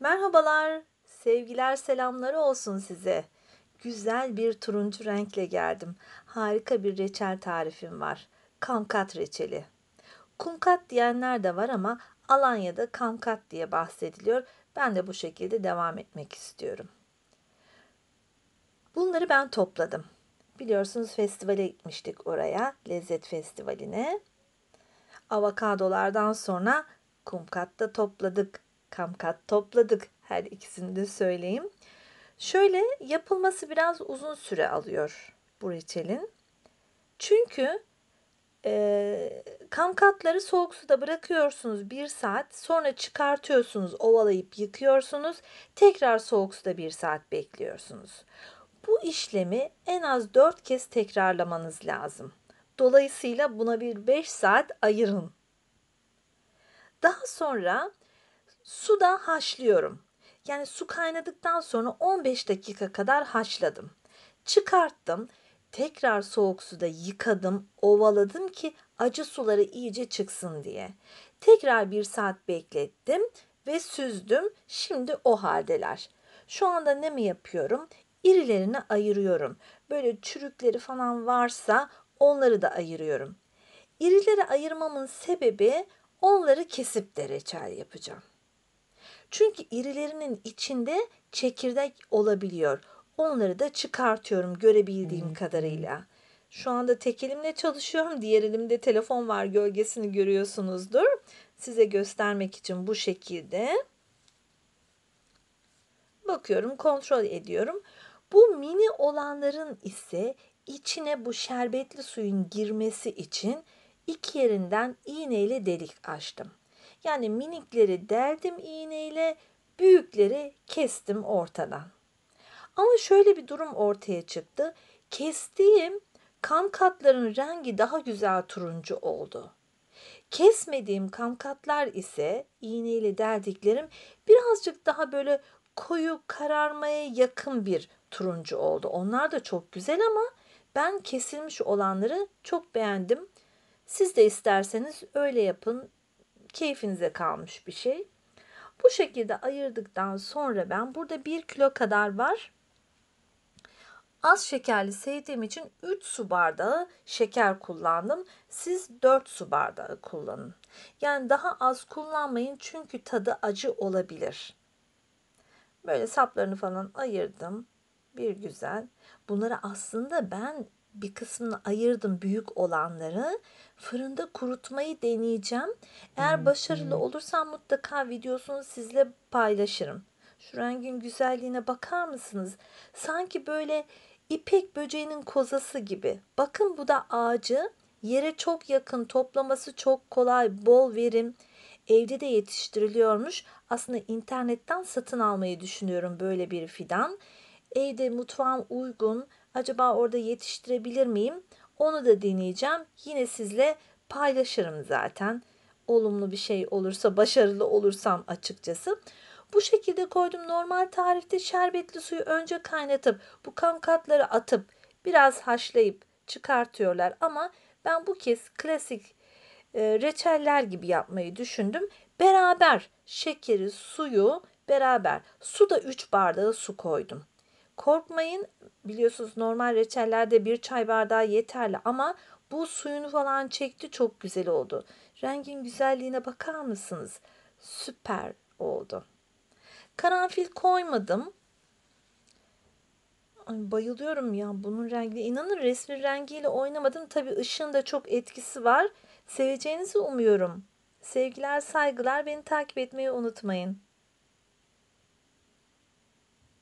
Merhabalar, sevgiler selamları olsun size. Güzel bir turuncu renkle geldim. Harika bir reçel tarifim var. Kamkat reçeli. Kumkat diyenler de var ama Alanya'da kamkat diye bahsediliyor. Ben de bu şekilde devam etmek istiyorum. Bunları ben topladım. Biliyorsunuz festivale gitmiştik oraya, lezzet festivaline. Avokadolardan sonra kumkat da topladık kamkat topladık. Her ikisini de söyleyeyim. Şöyle yapılması biraz uzun süre alıyor bu reçelin. Çünkü e, kamkatları soğuk suda bırakıyorsunuz bir saat sonra çıkartıyorsunuz ovalayıp yıkıyorsunuz tekrar soğuk suda bir saat bekliyorsunuz. Bu işlemi en az 4 kez tekrarlamanız lazım. Dolayısıyla buna bir 5 saat ayırın. Daha sonra Suda haşlıyorum. Yani su kaynadıktan sonra 15 dakika kadar haşladım. Çıkarttım. Tekrar soğuk suda yıkadım, ovaladım ki acı suları iyice çıksın diye. Tekrar bir saat beklettim ve süzdüm. Şimdi o haldeler. Şu anda ne mi yapıyorum? İrilerini ayırıyorum. Böyle çürükleri falan varsa onları da ayırıyorum. İrileri ayırmamın sebebi onları kesip de reçel yapacağım. Çünkü irilerinin içinde çekirdek olabiliyor. Onları da çıkartıyorum görebildiğim hmm. kadarıyla. Şu anda tek elimle çalışıyorum. Diğer elimde telefon var. Gölgesini görüyorsunuzdur. Size göstermek için bu şekilde bakıyorum, kontrol ediyorum. Bu mini olanların ise içine bu şerbetli suyun girmesi için iki yerinden iğneyle delik açtım. Yani minikleri deldim iğneyle, büyükleri kestim ortadan. Ama şöyle bir durum ortaya çıktı. Kestiğim kamkatların rengi daha güzel turuncu oldu. Kesmediğim kamkatlar ise iğneyle deldiklerim birazcık daha böyle koyu kararmaya yakın bir turuncu oldu. Onlar da çok güzel ama ben kesilmiş olanları çok beğendim. Siz de isterseniz öyle yapın keyfinize kalmış bir şey. Bu şekilde ayırdıktan sonra ben burada 1 kilo kadar var. Az şekerli sevdiğim için 3 su bardağı şeker kullandım. Siz 4 su bardağı kullanın. Yani daha az kullanmayın çünkü tadı acı olabilir. Böyle saplarını falan ayırdım. Bir güzel. Bunları aslında ben bir kısmını ayırdım büyük olanları. Fırında kurutmayı deneyeceğim. Eğer başarılı olursam mutlaka videosunu sizle paylaşırım. Şu rengin güzelliğine bakar mısınız? Sanki böyle ipek böceğinin kozası gibi. Bakın bu da ağacı. Yere çok yakın, toplaması çok kolay, bol verim. Evde de yetiştiriliyormuş. Aslında internetten satın almayı düşünüyorum böyle bir fidan. Evde mutfağım uygun, Acaba orada yetiştirebilir miyim? Onu da deneyeceğim. Yine sizle paylaşırım zaten. Olumlu bir şey olursa, başarılı olursam açıkçası. Bu şekilde koydum. Normal tarifte şerbetli suyu önce kaynatıp bu kamkatları atıp biraz haşlayıp çıkartıyorlar ama ben bu kez klasik e, reçeller gibi yapmayı düşündüm. Beraber şekeri, suyu beraber. Su da 3 bardağı su koydum. Korkmayın biliyorsunuz normal reçellerde bir çay bardağı yeterli ama bu suyunu falan çekti çok güzel oldu. Rengin güzelliğine bakar mısınız? Süper oldu. Karanfil koymadım. Ay bayılıyorum ya bunun rengi. İnanın resmi rengiyle oynamadım. Tabi ışığın da çok etkisi var. Seveceğinizi umuyorum. Sevgiler, saygılar. Beni takip etmeyi unutmayın.